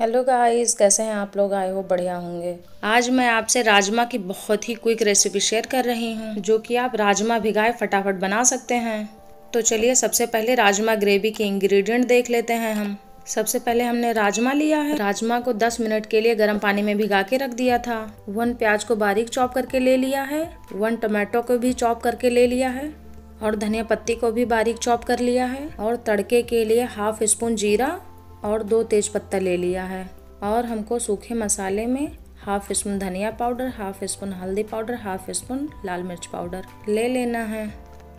hello guys कैसे हैं आप लोग आए हो बढ़िया होंगे आज मैं आपसे राजमा की बहुत ही क्विक रेसिपी शेयर कर रही हूं जो कि आप राजमा भिगाए फटाफट बना सकते हैं तो चलिए सबसे पहले राजमा ग्रेवी के इंग्रेडिएंट देख लेते हैं हम सबसे पहले हमने राजमा लिया है राजमा को 10 मिनट के लिए गर्म पानी में भिगा के रख दिया था वन प्याज को बारीक चॉप करके ले लिया है वन टमाटो को भी चॉप करके ले लिया है और धनिया पत्ती को भी बारीक चॉप कर लिया है और तड़के के लिए हाफ स्पून जीरा और दो तेज पत्ता ले लिया है और हमको सूखे मसाले में हाफ स्पून धनिया पाउडर हाफ स्पून हल्दी पाउडर हाफ स्पून लाल मिर्च पाउडर ले लेना है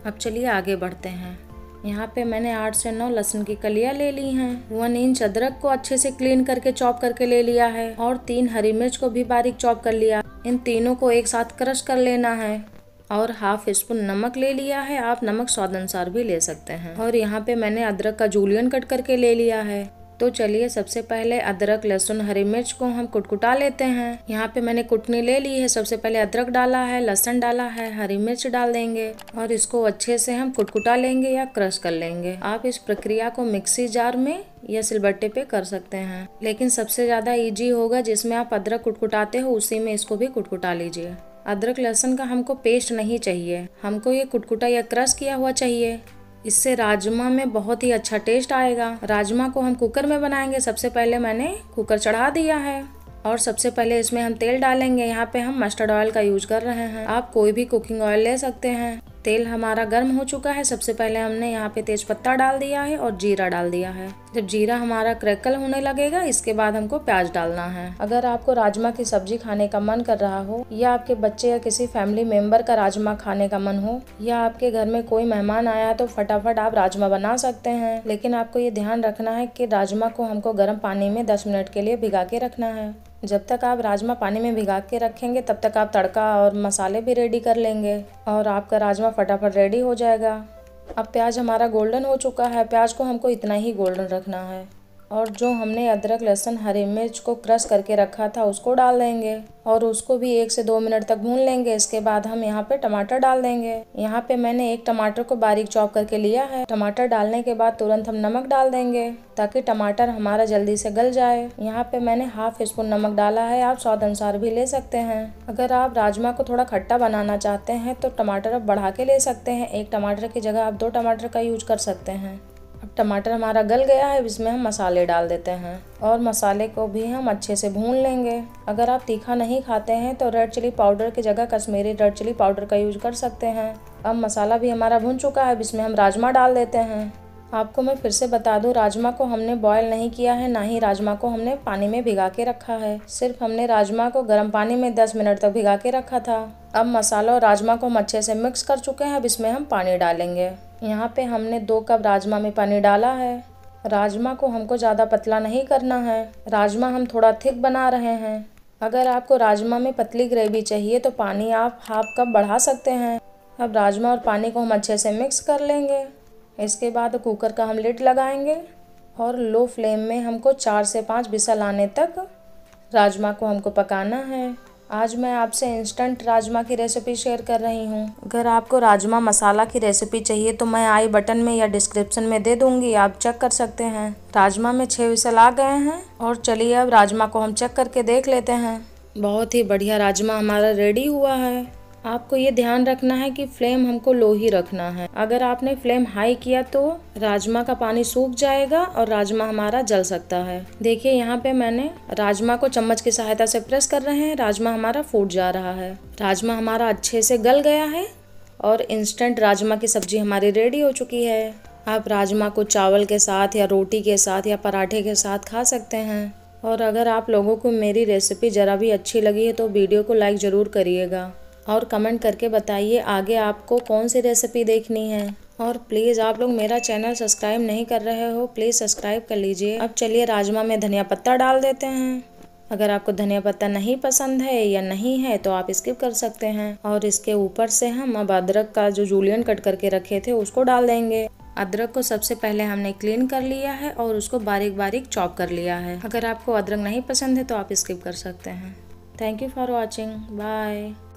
अब चलिए आगे बढ़ते हैं यहाँ पे मैंने आठ से नौ लहसुन की कलियाँ ले ली हैं वन इंच अदरक को अच्छे से क्लीन करके चॉप करके ले लिया है और तीन हरी मिर्च को भी बारीक चॉप कर लिया इन तीनों को एक साथ क्रश कर लेना है और हाफ स्पून नमक ले लिया है आप नमक स्वाद अनुसार भी ले सकते हैं और यहाँ पे मैंने अदरक का जूलियन कट करके ले लिया है तो चलिए सबसे पहले अदरक लहसुन हरी मिर्च को हम कुटकुटा लेते हैं यहाँ पे मैंने कुटनी ले ली है सबसे पहले अदरक डाला है लहसुन डाला है हरी मिर्च डाल देंगे और इसको अच्छे से हम कुटकुटा लेंगे या क्रश कर लेंगे आप इस प्रक्रिया को मिक्सी जार में या सिलबट्टे पे कर सकते हैं लेकिन सबसे ज़्यादा ईजी होगा जिसमें आप अदरक कुटकुटाते हो उसी में इसको भी कुटकुटा लीजिए अदरक लहसुन का हमको पेस्ट नहीं चाहिए हमको ये कुटकुटा या क्रश किया हुआ चाहिए इससे राजमा में बहुत ही अच्छा टेस्ट आएगा राजमा को हम कुकर में बनाएंगे सबसे पहले मैंने कुकर चढ़ा दिया है और सबसे पहले इसमें हम तेल डालेंगे यहाँ पे हम मस्टर्ड ऑयल का यूज कर रहे हैं आप कोई भी कुकिंग ऑयल ले सकते हैं तेल हमारा गर्म हो चुका है सबसे पहले हमने यहाँ पे तेज पत्ता डाल दिया है और जीरा डाल दिया है जब जीरा हमारा क्रैकल होने लगेगा इसके बाद हमको प्याज डालना है अगर आपको राजमा की सब्जी खाने का मन कर रहा हो या आपके बच्चे या किसी फैमिली मेंबर का राजमा खाने का मन हो या आपके घर में कोई मेहमान आया तो फटाफट आप राजमा बना सकते हैं लेकिन आपको ये ध्यान रखना है की राजमा को हमको गर्म पानी में दस मिनट के लिए भिगा के रखना है जब तक आप राजमा पानी में भिगा के रखेंगे तब तक आप तड़का और मसाले भी रेडी कर लेंगे और आपका राजमा फटाफट रेडी हो जाएगा अब प्याज हमारा गोल्डन हो चुका है प्याज को हमको इतना ही गोल्डन रखना है और जो हमने अदरक लहसुन हरी मिर्च को क्रश करके रखा था उसको डाल देंगे और उसको भी एक से दो मिनट तक भून लेंगे इसके बाद हम यहाँ पे टमाटर डाल देंगे यहाँ पे मैंने एक टमाटर को बारीक चॉप करके लिया है टमाटर डालने के बाद तुरंत हम नमक डाल देंगे ताकि टमाटर हमारा जल्दी से गल जाए यहाँ पे मैंने हाफ स्पून नमक डाला है आप स्वाद अनुसार भी ले सकते हैं अगर आप राजमा को थोड़ा खट्टा बनाना चाहते हैं तो टमाटर आप बढ़ा के ले सकते हैं एक टमाटर की जगह आप दो टमाटर का यूज कर सकते हैं अब टमाटर हमारा गल गया है इसमें हम मसाले डाल देते हैं और मसाले को भी हम अच्छे से भून लेंगे अगर आप तीखा नहीं खाते हैं तो रेड चिली पाउडर की जगह कश्मीरी रेड चिली पाउडर का यूज कर सकते हैं अब मसाला भी हमारा भून चुका है इसमें हम राजमा डाल देते हैं आपको मैं फिर से बता दूं राजमा को हमने बॉयल नहीं किया है ना ही राजमा को हमने पानी में भिगा के रखा है सिर्फ हमने राजमा को गर्म पानी में 10 मिनट तक भिगा के रखा था अब मसाला और राजमा को हम अच्छे से मिक्स कर चुके हैं अब इसमें हम पानी डालेंगे यहाँ पे हमने दो कप राजमा में पानी डाला है राजमा को हमको ज़्यादा पतला नहीं करना है राजमा हम थोड़ा थिक बना रहे हैं अगर आपको राजमा में पतली ग्रेवी चाहिए तो पानी आप हाफ कप बढ़ा सकते हैं अब राजमा और पानी को हम अच्छे से मिक्स कर लेंगे इसके बाद कुकर का हम लिड लगाएंगे और लो फ्लेम में हमको चार से पाँच बिसल आने तक राजमा को हमको पकाना है आज मैं आपसे इंस्टेंट राजमा की रेसिपी शेयर कर रही हूँ अगर आपको राजमा मसाला की रेसिपी चाहिए तो मैं आई बटन में या डिस्क्रिप्शन में दे दूँगी आप चेक कर सकते हैं राजमा में छः विसल आ गए हैं और चलिए अब राजमा को हम चेक करके देख लेते हैं बहुत ही बढ़िया राजमा हमारा रेडी हुआ है आपको ये ध्यान रखना है कि फ्लेम हमको लो ही रखना है अगर आपने फ्लेम हाई किया तो राजमा का पानी सूख जाएगा और राजमा हमारा जल सकता है देखिए यहाँ पे मैंने राजमा को चम्मच की सहायता से प्रेस कर रहे हैं राजमा हमारा फूट जा रहा है राजमा हमारा अच्छे से गल गया है और इंस्टेंट राजमा की सब्जी हमारी रेडी हो चुकी है आप राजमा को चावल के साथ या रोटी के साथ या पराठे के साथ खा सकते हैं और अगर आप लोगों को मेरी रेसिपी ज़रा भी अच्छी लगी है तो वीडियो को लाइक ज़रूर करिएगा और कमेंट करके बताइए आगे आपको कौन सी रेसिपी देखनी है और प्लीज़ आप लोग मेरा चैनल सब्सक्राइब नहीं कर रहे हो प्लीज़ सब्सक्राइब कर लीजिए अब चलिए राजमा में धनिया पत्ता डाल देते हैं अगर आपको धनिया पत्ता नहीं पसंद है या नहीं है तो आप स्किप कर सकते हैं और इसके ऊपर से हम अब अदरक का जो जूलियन कट करके रखे थे उसको डाल देंगे अदरक को सबसे पहले हमने क्लीन कर लिया है और उसको बारीक बारीक चॉप कर लिया है अगर आपको अदरक नहीं पसंद है तो आप स्किप कर सकते हैं thank you for watching bye